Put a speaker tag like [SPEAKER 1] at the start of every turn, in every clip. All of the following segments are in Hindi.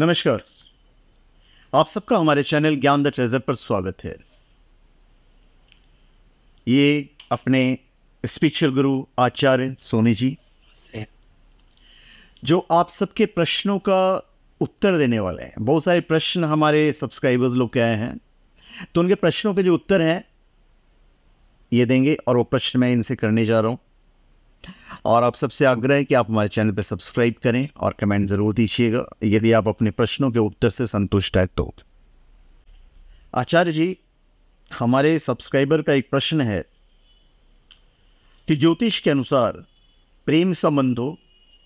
[SPEAKER 1] नमस्कार आप सबका हमारे चैनल ज्ञान द ट्रेजर पर स्वागत है ये अपने स्पिरिचुअल गुरु आचार्य सोनी जी जो आप सबके प्रश्नों का उत्तर देने वाले हैं बहुत सारे प्रश्न हमारे सब्सक्राइबर्स लोग के आए हैं तो उनके प्रश्नों के जो उत्तर हैं ये देंगे और वो प्रश्न मैं इनसे करने जा रहा हूं और आप सबसे आग्रह है कि आप हमारे चैनल पर सब्सक्राइब करें और कमेंट ज़रूर दीजिएगा यदि आप अपने प्रश्नों के उत्तर से संतुष्ट है तो आचार्य जी हमारे सब्सक्राइबर का एक प्रश्न है कि ज्योतिष के अनुसार प्रेम संबंधों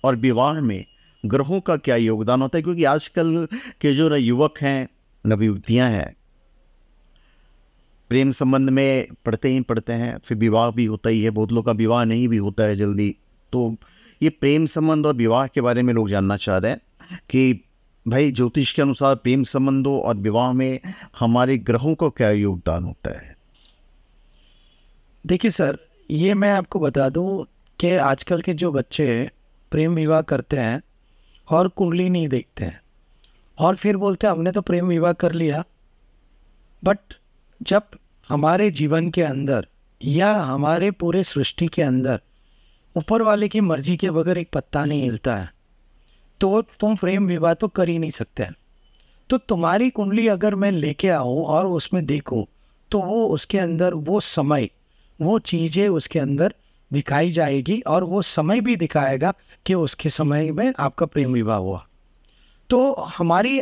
[SPEAKER 1] और विवाह में ग्रहों का क्या योगदान होता है क्योंकि आजकल के जो न युवक हैं न हैं प्रेम संबंध में पढ़ते ही पढ़ते हैं फिर विवाह भी होता ही है बहुत लोग का विवाह नहीं भी होता है जल्दी तो ये प्रेम संबंध और विवाह के बारे में लोग जानना चाह रहे हैं कि भाई ज्योतिष के अनुसार प्रेम संबंधों और विवाह में
[SPEAKER 2] हमारे ग्रहों का क्या योगदान होता है देखिए सर ये मैं आपको बता दूं कि आजकल के जो बच्चे प्रेम विवाह करते हैं और कुंडली नहीं देखते हैं और फिर बोलते हैं हमने तो प्रेम विवाह कर लिया बट जब हमारे जीवन के अंदर या हमारे पूरे सृष्टि के अंदर ऊपर वाले की मर्जी के बगैर एक पत्ता नहीं हम्म। हिलता है तो तुम प्रेम विवाह तो कर ही नहीं सकते तो तुम्हारी कुंडली अगर मैं लेके आऊँ और उसमें देखूँ तो वो उसके अंदर वो समय वो चीज़ें उसके अंदर दिखाई जाएगी और वो समय भी दिखाएगा कि उसके समय में आपका प्रेम विवाह हुआ तो हमारी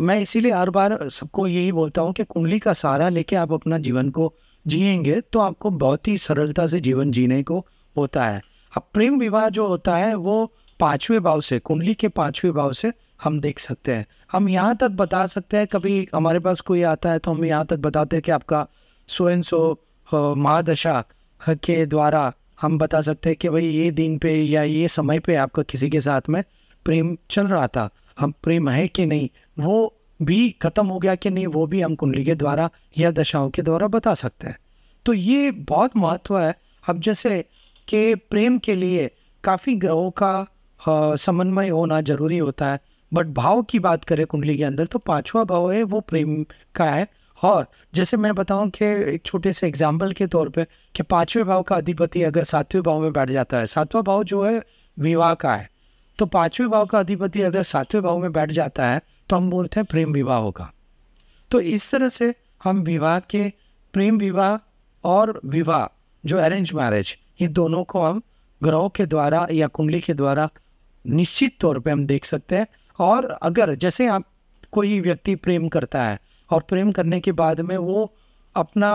[SPEAKER 2] मैं इसीलिए हर बार सबको यही बोलता हूँ कि कुंडली का सहारा लेके आप अपना जीवन को जिएंगे तो आपको बहुत ही सरलता से जीवन जीने को होता है अब प्रेम विवाह जो होता है वो पांचवे भाव से कुंडली के पांचवें भाव से हम देख सकते हैं हम यहाँ तक बता सकते हैं कभी हमारे पास कोई आता है तो हम यहाँ तक बताते हैं कि आपका सो एन सो महादशा के द्वारा हम बता सकते हैं कि भाई ये दिन पे या ये समय पे आपका किसी के साथ में प्रेम चल रहा था हम प्रेम है कि नहीं वो भी खत्म हो गया कि नहीं वो भी हम कुंडली के द्वारा या दशाओं के द्वारा बता सकते हैं तो ये बहुत महत्व है अब जैसे के प्रेम के लिए काफ़ी ग्रहों का समन्वय होना जरूरी होता है बट भाव की बात करें कुंडली के अंदर तो पांचवा भाव है वो प्रेम का है और जैसे मैं बताऊं कि एक छोटे से एग्जाम्पल के तौर पे कि पांचवें भाव का अधिपति अगर सातवें भाव में बैठ जाता है सातवां भाव जो है विवाह का है तो पांचवें भाव का अधिपति अगर सातवें भाव में बैठ जाता है तो हम बोलते हैं प्रेम विवाह होगा तो इस तरह से हम विवाह के प्रेम विवाह और विवाह जो अरेंज मैरिज ये दोनों को हम ग्रहों के द्वारा या कुंडली के द्वारा निश्चित तौर पे हम देख सकते हैं और अगर जैसे आप कोई व्यक्ति प्रेम करता है और प्रेम करने के बाद में वो अपना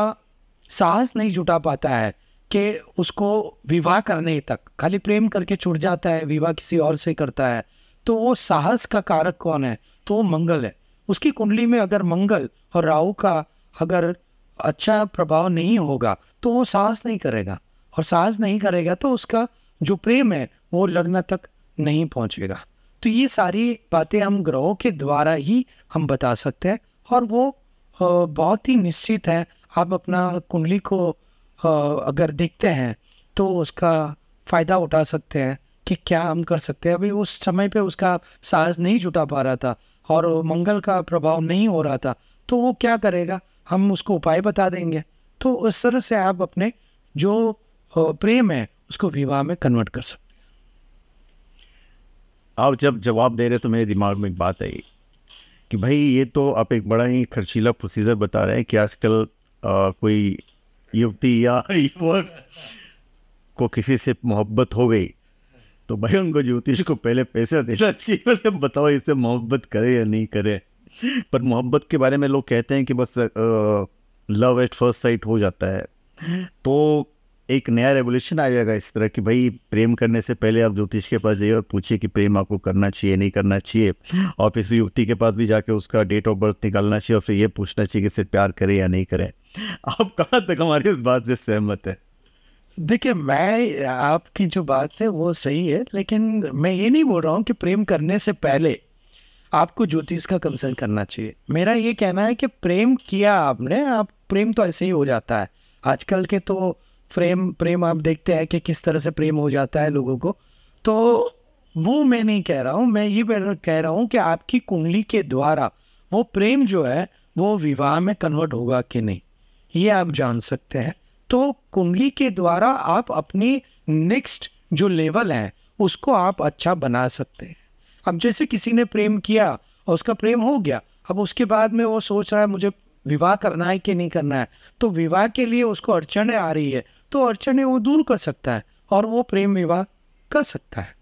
[SPEAKER 2] साहस नहीं जुटा पाता है कि उसको विवाह करने तक खाली प्रेम करके छुट जाता है विवाह किसी और से करता है तो वो साहस का कारक कौन है तो वो मंगल है उसकी कुंडली में अगर मंगल और राहु का अगर अच्छा प्रभाव नहीं होगा तो वो साहस नहीं करेगा और साहस नहीं करेगा तो उसका जो प्रेम है वो लग्न तक नहीं पहुंचेगा तो ये सारी बातें हम ग्रहों के द्वारा ही हम बता सकते हैं और वो बहुत ही निश्चित है आप अपना कुंडली को अगर देखते हैं तो उसका फ़ायदा उठा सकते हैं कि क्या हम कर सकते हैं अभी उस समय पे उसका साहस नहीं जुटा पा रहा था और मंगल का प्रभाव नहीं हो रहा था तो वो क्या करेगा हम उसको उपाय बता देंगे तो उस तरह से आप अपने जो प्रेम है उसको विवाह में कन्वर्ट कर सकते आप
[SPEAKER 1] जब जवाब दे रहे तो मेरे दिमाग में एक बात आई कि भाई ये तो आप एक बड़ा ही खर्चीला प्रोसीजर बता रहे हैं कि आजकल कोई युवती या युवक को किसी से मोहब्बत हो गई तो भाई उनको ज्योतिष को पहले पैसा देना चाहिए मतलब बताओ इससे मोहब्बत करे या नहीं करे पर मोहब्बत के बारे में लोग कहते हैं कि बस लव एट फर्स्ट साइट हो जाता है तो एक नया रेवोल्यूशन आ जाएगा इस तरह कि भाई प्रेम करने से पहले आप ज्योतिष के पास जाइए और पूछिए कि प्रेम आपको करना चाहिए नहीं करना चाहिए और फिर युक्ति के पास भी जाके उसका डेट ऑफ बर्थ निकालना चाहिए और फिर ये पूछना चाहिए कि सिर्फ प्यार करें या नहीं करें आप कहाँ तक हमारी इस बात से सहमत है
[SPEAKER 2] देखिए मैं आपकी जो बात है वो सही है लेकिन मैं ये नहीं बोल रहा हूँ कि प्रेम करने से पहले आपको ज्योतिष का कंसर्न करना चाहिए मेरा ये कहना है कि प्रेम किया आपने आप प्रेम तो ऐसे ही हो जाता है आजकल के तो प्रेम प्रेम आप देखते हैं कि किस तरह से प्रेम हो जाता है लोगों को तो वो मैं नहीं कह रहा हूँ मैं ये कह रहा हूँ कि आपकी कुंडली के द्वारा वो प्रेम जो है वो विवाह में कन्वर्ट होगा कि नहीं ये आप जान सकते हैं तो कुंडली के द्वारा आप अपनी नेक्स्ट जो लेवल है उसको आप अच्छा बना सकते हैं अब जैसे किसी ने प्रेम किया और उसका प्रेम हो गया अब उसके बाद में वो सोच रहा है मुझे विवाह करना है कि नहीं करना है तो विवाह के लिए उसको अड़चने आ रही है तो अड़चने वो दूर कर सकता है और वो प्रेम विवाह कर सकता है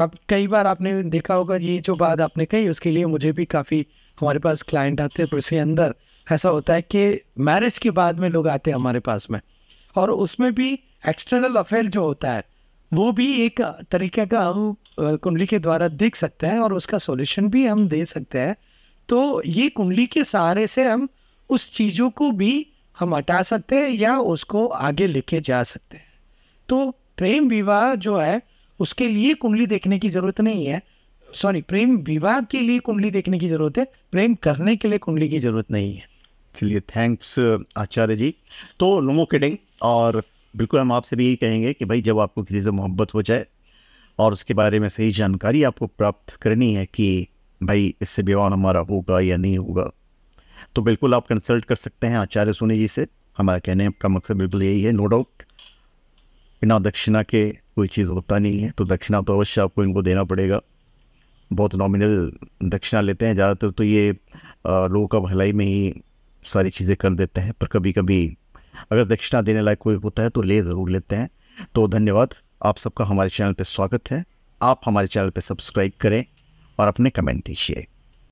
[SPEAKER 2] अब कई बार आपने देखा होगा ये जो बात आपने कही उसके लिए मुझे भी काफ़ी हमारे पास क्लाइंट आते हैं उसके अंदर ऐसा होता है कि मैरिज के बाद में लोग आते हैं हमारे पास में और उसमें भी एक्सटर्नल अफेयर जो होता है वो भी एक तरीके का हम कुंडली के द्वारा देख सकते हैं और उसका सॉल्यूशन भी हम दे सकते हैं तो ये कुंडली के सहारे से हम उस चीज़ों को भी हम हटा सकते हैं या उसको आगे लेके जा सकते हैं तो प्रेम विवाह जो है उसके लिए कुंडली देखने की ज़रूरत नहीं है सॉरी प्रेम विवाह के लिए कुंडली देखने की ज़रूरत है प्रेम करने के लिए कुंडली की ज़रूरत नहीं है
[SPEAKER 1] चलिए थैंक्स आचार्य जी तो लोमो किडिंग और बिल्कुल हम आपसे भी यही कहेंगे कि भाई जब आपको किसी से मोहब्बत हो जाए और उसके बारे में सही जानकारी आपको प्राप्त करनी है कि भाई इससे विवाह हमारा होगा या नहीं होगा तो बिल्कुल आप कंसल्ट कर सकते हैं आचार्य सोनी जी से हमारा कहने का मकसद बिल्कुल यही है नो डाउट बिना दक्षिणा के कोई चीज़ होता नहीं है तो दक्षिणा तो अवश्य आपको इनको देना पड़ेगा बहुत नॉमिनल दक्षिणा लेते हैं ज़्यादातर तो ये लोगों का भलाई में ही सारी चीज़ें कर देते हैं पर कभी कभी अगर दक्षिणा देने लायक कोई होता है तो ले ज़रूर लेते हैं तो धन्यवाद आप सबका हमारे चैनल पर स्वागत है आप हमारे चैनल पर सब्सक्राइब करें और अपने कमेंट दीजिए